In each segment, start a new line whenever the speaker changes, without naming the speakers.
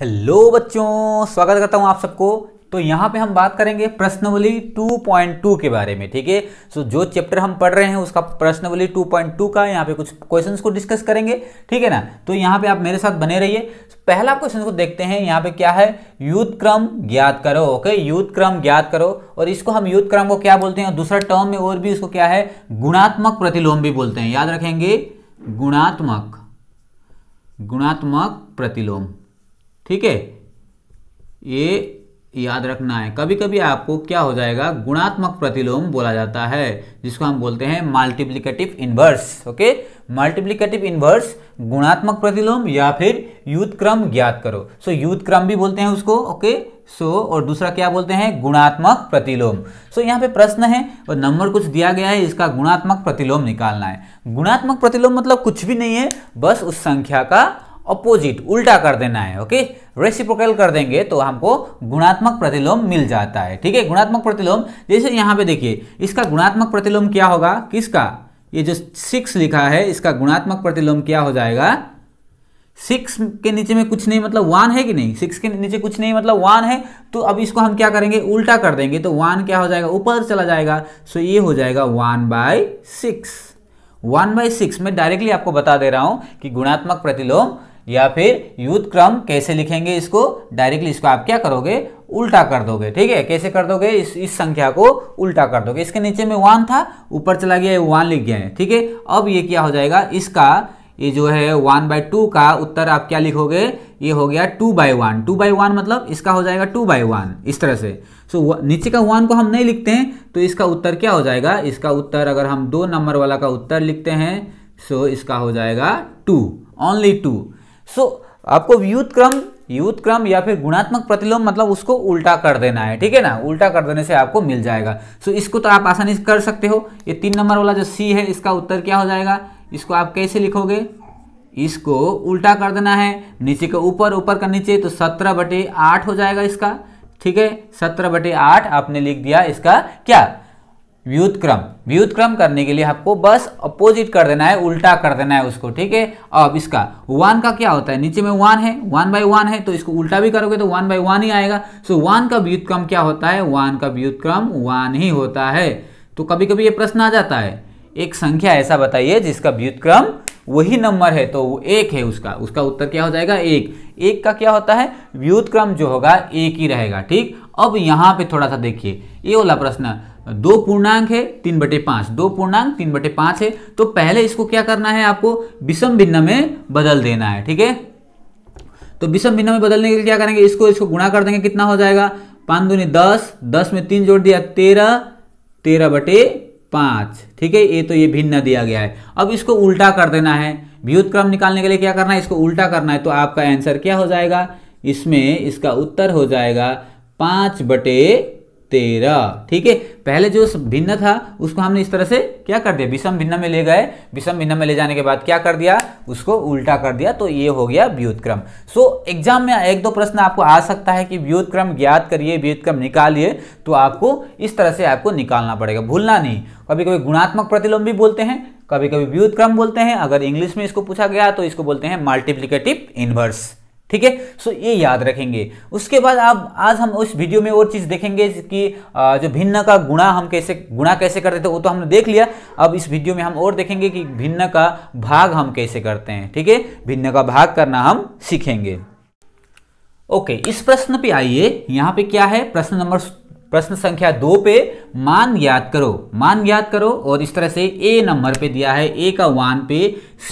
hello बच्चों स्वागत करता हूँ आप सबको तो यहाँ पे हम बात करेंगे प्रश्नवली 2.2 के बारे में ठीक है सो जो चैप्टर हम पढ़ रहे हैं उसका प्रश्नवली 2.2 का यहाँ पे कुछ क्वेश्चंस को डिस्कस करेंगे ठीक है ना तो यहाँ पे आप मेरे साथ बने रहिए पहला क्वेश्चन को देखते हैं यहाँ पे क्या है युद्ध क्रम ज्ञात करो ओके युद्ध क्रम ज्ञात करो और इसको हम युद्ध क्रम को क्या बोलते हैं दूसरा टर्म में और भी इसको क्या है गुणात्मक प्रतिलोम भी बोलते हैं याद रखेंगे गुणात्मक गुणात्मक प्रतिलोम ठीक है ये याद रखना है कभी कभी आपको क्या हो जाएगा गुणात्मक प्रतिलोम बोला जाता है जिसको हम बोलते हैं multiplicative inverse okay multiplicative inverse गुणात्मक प्रतिलोम या फिर युद्धक्रम ज्ञात करो सो so, क्रम भी बोलते हैं उसको ओके सो so, और दूसरा क्या बोलते हैं गुणात्मक प्रतिलोम सो so, यहाँ पे प्रश्न है और नंबर कुछ दिया गया है इसका गुणात्मक प्रतिलोम निकालना है गुणात्मक प्रतिलोम मतलब कुछ भी नहीं है बस उस संख्या का अपोजिट उल्टा कर देना है ओके रेसिप्रोकल कर देंगे तो हमको गुणात्मक प्रतिलोम मिल जाता है ठीक है गुणात्मक प्रतिलोम जैसे यहाँ पे देखिए इसका गुणात्मक प्रतिलोम क्या होगा किसका ये जो सिक्स लिखा है इसका गुणात्मक प्रतिलोम क्या हो जाएगा सिक्स के नीचे में कुछ नहीं मतलब वन है कि नहीं सिक्स के नीचे कुछ नहीं मतलब वन है तो अब इसको हम क्या करेंगे उल्टा कर देंगे तो वन क्या हो जाएगा ऊपर चला जाएगा सो ये हो जाएगा one by six one by six मैं डायरेक्टली आपको बता दे रहा हूं कि गुणात्मक प्रतिलोम या फिर युद्ध क्रम कैसे लिखेंगे इसको डायरेक्टली इसको आप क्या करोगे उल्टा कर दोगे ठीक है कैसे कर दोगे इस इस संख्या को उल्टा कर दोगे इसके नीचे में वन था ऊपर चला गया वन लिख गया है ठीक है अब ये क्या हो जाएगा इसका ये जो है वन बाई टू का उत्तर आप क्या लिखोगे ये हो गया two by one two by one मतलब इसका हो जाएगा टू बाई वन इस तरह से सो so, नीचे का वन को हम नहीं लिखते हैं तो इसका उत्तर क्या हो जाएगा इसका उत्तर अगर हम दो नंबर वाला का उत्तर लिखते हैं सो so इसका हो जाएगा two only two so so, आपको व्युतक्रम क्रम या फिर गुणात्मक प्रतिलोम मतलब उसको उल्टा कर देना है ठीक है ना उल्टा कर देने से आपको मिल जाएगा सो so, इसको तो आप आसानी से कर सकते हो ये तीन नंबर वाला जो सी है इसका उत्तर क्या हो जाएगा इसको आप कैसे लिखोगे इसको उल्टा कर देना है नीचे के ऊपर ऊपर का नीचे तो सत्रह बटे आठ हो जाएगा इसका ठीक है सत्रह बटे आठ आपने लिख दिया इसका क्या व्युतक्रम व्युतक्रम करने के लिए आपको बस अपोजिट कर देना है उल्टा कर देना है उसको ठीक है अब इसका वन का क्या होता है नीचे में वन है वन बाई वन है तो इसको उल्टा भी करोगे तो वन बाई वन ही आएगा सो so, वन का व्युतक्रम क्या होता है वन का व्युतक्रम वन ही होता है तो कभी कभी ये प्रश्न आ जाता है एक संख्या ऐसा बताइए जिसका व्युतक्रम वही नंबर है तो वो एक है उसका उसका उत्तर क्या हो जाएगा एक एक का क्या होता है व्युतक्रम जो होगा एक ही रहेगा ठीक अब यहाँ पे थोड़ा सा देखिए ये वाला प्रश्न दो पूर्णांक है तीन बटे पांच दो पूर्णांक तीन बटे पांच है तो पहले इसको क्या करना है आपको विषम भिन्न में बदल देना है ठीक है तो विषम भिन्न में बदलने के लिए क्या करेंगे इसको इसको गुणा कर देंगे कितना हो जाएगा पांच दूनी दस दस में तीन जोड़ दिया तेरह तेरह बटे पांच ठीक है ये तो ये भिन्न दिया गया है अब इसको उल्टा कर देना है व्युतक्रम निकालने के लिए क्या करना है इसको उल्टा करना है तो आपका आंसर क्या हो जाएगा इसमें इसका उत्तर हो जाएगा पांच बटे तेरह ठीक है पहले जो भिन्न था उसको हमने इस तरह से क्या कर दिया विषम भिन्न में ले गए विषम भिन्न में ले जाने के बाद क्या कर दिया उसको उल्टा कर दिया तो ये हो गया व्युतक्रम सो एग्जाम में एक दो प्रश्न आपको आ सकता है कि व्युतक्रम ज्ञात करिए व्युतक्रम निकालिए तो आपको इस तरह से आपको निकालना पड़ेगा भूलना नहीं कभी कभी गुणात्मक प्रतिलोम भी बोलते हैं कभी कभी व्युतक्रम बोलते हैं अगर इंग्लिश में इसको पूछा गया तो इसको बोलते हैं मल्टीप्लीकेटिव इनवर्स ठीक है सो ये याद रखेंगे उसके बाद आप आज हम उस वीडियो में और चीज़ देखेंगे कि जो भिन्न का गुणा हम कैसे गुणा कैसे करते थे वो तो हमने देख लिया अब इस वीडियो में हम और देखेंगे कि भिन्न का भाग हम कैसे करते हैं ठीक है भिन्न का भाग करना हम सीखेंगे ओके इस प्रश्न पे आइए यहाँ पे क्या है प्रश्न नंबर प्रश्न संख्या दो पे मान याद करो मान याद करो और इस तरह से ए नंबर पे दिया है ए का वन पे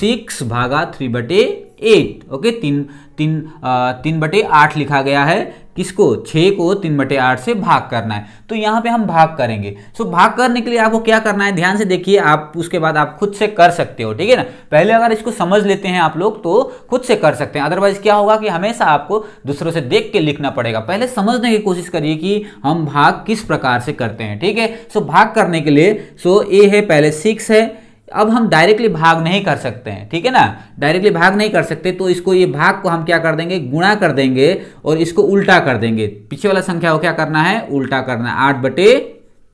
सिक्स भागा थ्री बटे एट ओके तीन तीन आ, तीन बटे आठ लिखा गया है किसको छः को तीन बटे आठ से भाग करना है तो यहाँ पे हम भाग करेंगे सो भाग करने के लिए आपको क्या करना है ध्यान से देखिए आप उसके बाद आप खुद से कर सकते हो ठीक है ना पहले अगर इसको समझ लेते हैं आप लोग तो खुद से कर सकते हैं अदरवाइज क्या होगा कि हमेशा आपको दूसरों से देख के लिखना पड़ेगा पहले समझने की कोशिश करिए कि हम भाग किस प्रकार से करते हैं ठीक है सो भाग करने के लिए सो ए है पहले सिक्स है अब हम डायरेक्टली भाग नहीं कर सकते हैं ठीक है ना डायरेक्टली भाग नहीं कर सकते तो इसको ये भाग को हम क्या कर देंगे गुणा कर देंगे और इसको उल्टा कर देंगे पीछे वाला संख्या को क्या करना है उल्टा करना है आठ बटे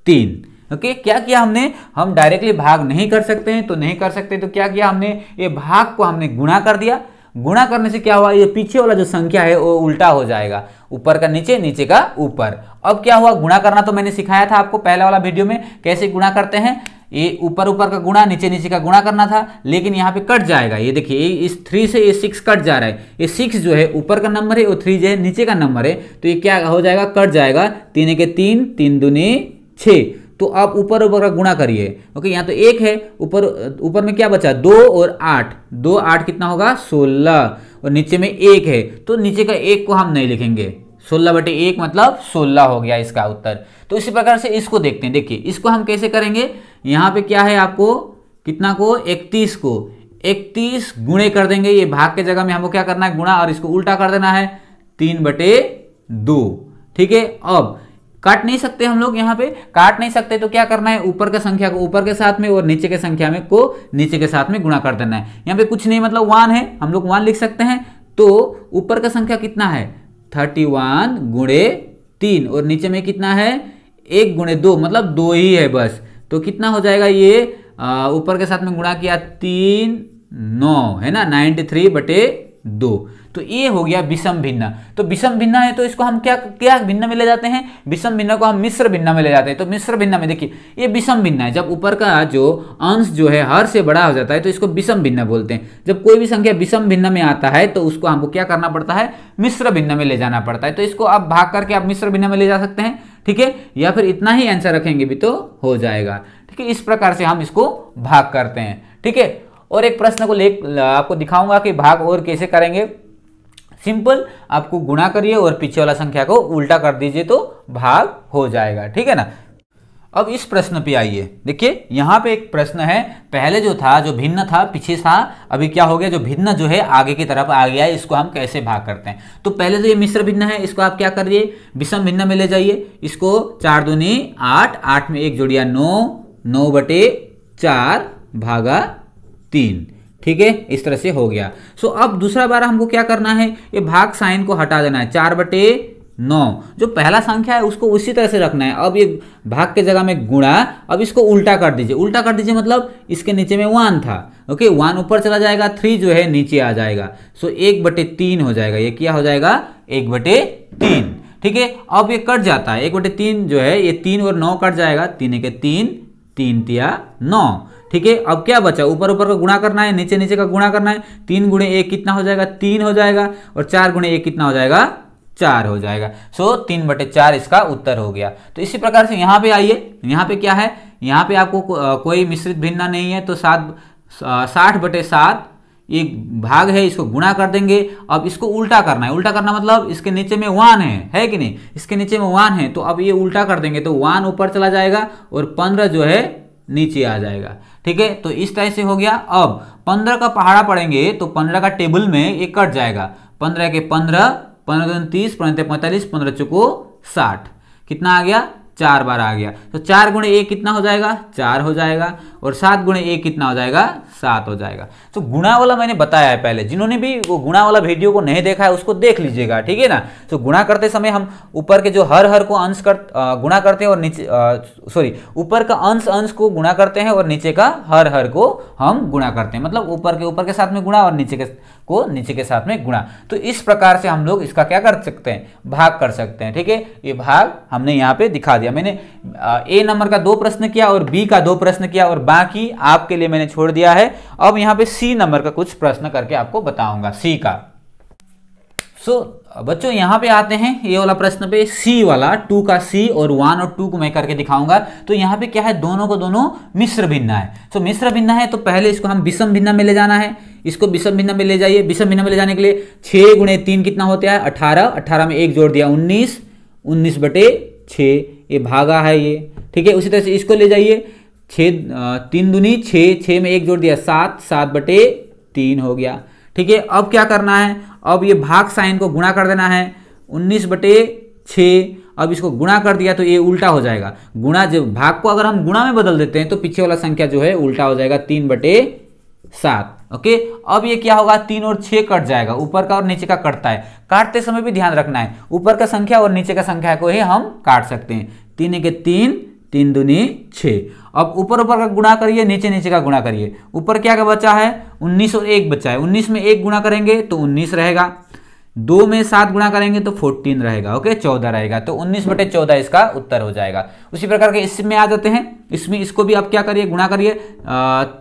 तीन ओके क्या किया हमने हम डायरेक्टली भाग नहीं कर सकते हैं तो नहीं कर सकते तो क्या किया हमने ये भाग को हमने गुणा कर दिया गुणा करने से क्या हुआ ये पीछे वाला जो संख्या है वो उल्टा हो जाएगा ऊपर का नीचे नीचे का ऊपर अब क्या हुआ गुणा करना तो मैंने सिखाया था आपको पहले वाला वीडियो में कैसे गुणा करते हैं ये ऊपर ऊपर का गुणा नीचे नीचे का गुणा करना था लेकिन यहाँ पे कट जाएगा ये देखिए इस थ्री से ये सिक्स कट जा रहा है ये सिक्स जो है ऊपर का नंबर है और थ्री जो है नीचे का नंबर है तो ये क्या हो जाएगा कट जाएगा तीन के तीन तीन दूनी छः तो आप ऊपर ऊपर का गुणा करिए ओके यहाँ तो एक है ऊपर ऊपर में क्या बचा दो और आठ दो आठ कितना होगा सोलह और नीचे में एक है तो नीचे का एक को हम नहीं लिखेंगे सोलह बटे एक मतलब सोलह हो गया इसका उत्तर तो इसी प्रकार से इसको देखते हैं देखिए इसको हम कैसे करेंगे यहाँ पे क्या है आपको कितना को इकतीस को इकतीस गुणे कर देंगे ये भाग के जगह में हमको क्या करना है गुणा और इसको उल्टा कर देना है तीन बटे दो ठीक है अब काट नहीं सकते हम लोग यहाँ पे काट नहीं सकते तो क्या करना है ऊपर का संख्या को ऊपर के साथ में और नीचे के संख्या में को नीचे के साथ में गुणा कर देना है यहाँ पे कुछ नहीं मतलब वन है हम लोग वन लिख सकते हैं तो ऊपर का संख्या कितना है थर्टी वन गुणे तीन और नीचे में कितना है एक गुणे दो मतलब दो ही है बस तो कितना हो जाएगा ये ऊपर के साथ में गुणा किया तीन नौ है ना नाइन्टी थ्री बटे दो तो ये हो गया विषम भिन्न तो विषम भिन्न है तो इसको हम क्या क्या भिन्न में ले जाते हैं विषम भिन्न को हम मिश्र भिन्न में ले जाते हैं तो मिश्र भिन्न में देखिए ये विषम भिन्न है जब ऊपर का जो अंश जो है हर से बड़ा हो जाता है तो इसको विषम भिन्न बोलते हैं जब कोई भी संख्या विषम भिन्न में आता है तो उसको हमको क्या करना पड़ता है मिश्र भिन्न में ले जाना पड़ता है तो इसको आप भाग करके आप मिश्र भिन्न में ले जा सकते हैं ठीक है या फिर इतना ही आंसर रखेंगे भी तो हो जाएगा ठीक है इस प्रकार से हम इसको भाग करते हैं ठीक है और एक प्रश्न को ले आपको दिखाऊंगा कि भाग और कैसे करेंगे सिंपल आपको गुणा करिए और पीछे वाला संख्या को उल्टा कर दीजिए तो भाग हो जाएगा ठीक है ना अब इस प्रश्न पे आइए देखिए यहाँ पे एक प्रश्न है पहले जो था जो भिन्न था पीछे था अभी क्या हो गया जो भिन्न जो है आगे की तरफ आ गया है इसको हम कैसे भाग करते हैं तो पहले जो तो ये मिश्र भिन्न है इसको आप क्या करिए विषम भिन्न में ले जाइए इसको चार दुनी आठ आठ में एक जोड़िया नौ नौ बटे चार भागा तीन ठीक है इस तरह से हो गया सो so, अब दूसरा बार हमको क्या करना है ये भाग साइन को हटा देना है चार बटे नौ जो पहला संख्या है उसको उसी तरह से रखना है अब ये भाग के जगह में गुणा अब इसको उल्टा कर दीजिए उल्टा कर दीजिए मतलब इसके नीचे में वन था ओके वन ऊपर चला जाएगा थ्री जो है नीचे आ जाएगा सो एक बटे तीन हो जाएगा ये क्या हो जाएगा एक बटे तीन ठीक है अब ये कट जाता है एक बटे तीन जो है ये तीन और नौ कट जाएगा तीन एक तीन तीन तिया नौ ठीक है अब क्या बचा ऊपर ऊपर का गुणा करना है नीचे नीचे का गुणा करना है तीन गुणे एक कितना हो जाएगा तीन हो जाएगा और चार गुणे एक कितना हो जाएगा चार हो जाएगा सो तीन बटे चार इसका उत्तर हो गया तो इसी प्रकार से यहां पे आइए यहाँ पे क्या है यहां पे आपको को, आ, कोई मिश्रित भिन्ना नहीं है तो सात साठ बटे सात ये भाग है इसको गुणा कर देंगे अब इसको उल्टा करना है उल्टा करना मतलब इसके नीचे में वन है है कि नहीं इसके नीचे में वन है तो अब ये उल्टा कर देंगे तो वन ऊपर चला जाएगा और पंद्रह जो है नीचे आ जाएगा ठीक है तो इस तरह से हो गया अब पंद्रह का पहाड़ा पड़ेंगे तो पंद्रह का टेबल में एक कट जाएगा पंद्रह के पंद्रह पंद्रह तीस पंद्रह पैंतालीस पंद्रह चुको साठ कितना आ गया चार बार आ गया तो चार गुणे एक कितना हो जाएगा चार हो जाएगा और सात गुणे एक कितना हो जाएगा सात हो जाएगा तो गुणा वाला मैंने बताया है पहले जिन्होंने भी वो गुणा वाला वीडियो को नहीं देखा है उसको देख लीजिएगा ठीक है ना तो गुणा करते समय हम ऊपर के जो हर हर को अंश कर गुणा करते हैं और नीचे सॉरी ऊपर का अंश अंश को गुणा करते हैं और नीचे का हर हर को हम गुणा करते हैं मतलब ऊपर के ऊपर के साथ में गुणा और नीचे के को नीचे के साथ में गुणा तो इस प्रकार से हम लोग इसका क्या कर सकते हैं भाग कर सकते हैं ठीक है ये भाग हमने यहाँ पे दिखा दिया मैंने ए नंबर का दो प्रश्न किया और बी का दो प्रश्न किया और बाकी आपके लिए मैंने छोड़ दिया है अब यहां पे सी नंबर का कुछ प्रश्न करके आपको बताऊंगा सी का सो so, बच्चों यहां पे आते हैं ये वाला प्रश्न पे सी वाला टू का सी और वन और टू को मैं करके दिखाऊंगा तो यहां पे क्या है दोनों को दोनों मिश्र भिन्ना है सो so, मिश्र भिन्ना है तो पहले इसको हम विषम भिन्ना में ले जाना है इसको विषम भिन्ना में ले जाइए विषम भिन्ना में ले जाने के लिए छह गुणे तीन कितना होता है अठारह अठारह में एक जोड़ दिया उन्नीस उन्नीस बटे छः ये भागा है ये ठीक है उसी तरह से इसको ले जाइए छः तीन दुनी छः छः में एक जोड़ दिया सात सात बटे तीन हो गया ठीक है अब क्या करना है अब ये भाग साइन को गुणा कर देना है उन्नीस बटे छः अब इसको गुणा कर दिया तो ये उल्टा हो जाएगा गुणा जब भाग को अगर हम गुणा में बदल देते हैं तो पीछे वाला संख्या जो है उल्टा हो जाएगा तीन बटे सात ओके अब ये क्या होगा तीन और छः कट जाएगा ऊपर का और नीचे का कटता है काटते समय भी ध्यान रखना है ऊपर का संख्या और नीचे का संख्या को ही हम काट सकते हैं तीन के तीन तीन दुनी छः अब ऊपर ऊपर का गुणा करिए नीचे नीचे का गुणा करिए ऊपर क्या का बचा है उन्नीस और एक बचा है उन्नीस में एक गुणा करेंगे तो उन्नीस रहेगा दो में सात गुणा करेंगे तो फोर्टीन रहेगा ओके चौदह रहेगा तो उन्नीस बटे चौदह इसका उत्तर हो जाएगा उसी प्रकार के इसमें आ जाते हैं इसमें इसको भी आप क्या करिए गुणा करिए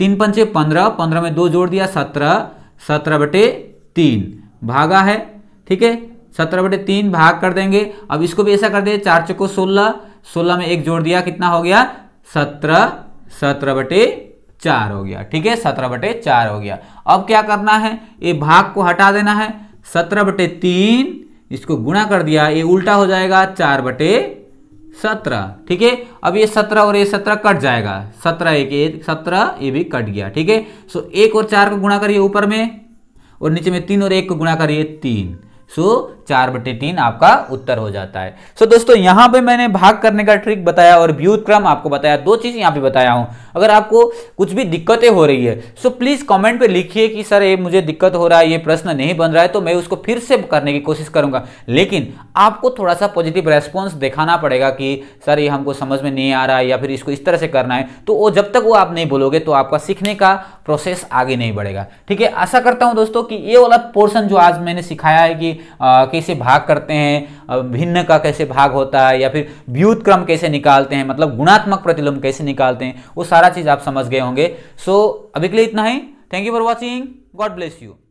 तीन पंचे पंद्रह पंद्रह में दो जोड़ दिया सत्रह सत्रह बटे तीन भागा है ठीक है सत्रह बटे तीन भाग कर देंगे अब इसको भी ऐसा कर दिए चार चौको सोलह सोलह में एक जोड़ दिया कितना हो गया सत्रह सत्रह बटे चार हो गया ठीक है सत्रह बटे चार हो गया अब क्या करना है ये भाग को हटा देना है सत्रह बटे तीन इसको गुणा कर दिया ये उल्टा हो जाएगा चार बटे सत्रह ठीक है अब ये सत्रह और ये सत्रह कट जाएगा सत्रह एक एक सत्रह ये भी कट गया ठीक है सो एक और चार को गुणा करिए ऊपर में और नीचे में तीन और एक को गुणा करिए तीन सो चार बटे तीन आपका उत्तर हो जाता है सो दोस्तों यहां पे मैंने भाग करने का ट्रिक बताया और व्यूतक्रम आपको बताया दो चीज़ यहां पे बताया हूं अगर आपको कुछ भी दिक्कतें हो रही है सो प्लीज़ कमेंट पे लिखिए कि सर ये मुझे दिक्कत हो रहा है ये प्रश्न नहीं बन रहा है तो मैं उसको फिर से करने की कोशिश करूंगा लेकिन आपको थोड़ा सा पॉजिटिव रेस्पॉन्स दिखाना पड़ेगा कि सर ये हमको समझ में नहीं आ रहा है या फिर इसको इस तरह से करना है तो वो जब तक वो आप नहीं बोलोगे तो आपका सीखने का प्रोसेस आगे नहीं बढ़ेगा ठीक है आशा करता हूं दोस्तों कि ये वाला पोर्शन जो आज मैंने सिखाया है कि आ, कैसे भाग करते हैं भिन्न का कैसे भाग होता है या फिर व्युतक्रम कैसे निकालते हैं मतलब गुणात्मक प्रतिलोम कैसे निकालते हैं वो सारा चीज़ आप समझ गए होंगे सो अभी के लिए इतना ही thank you for watching God bless you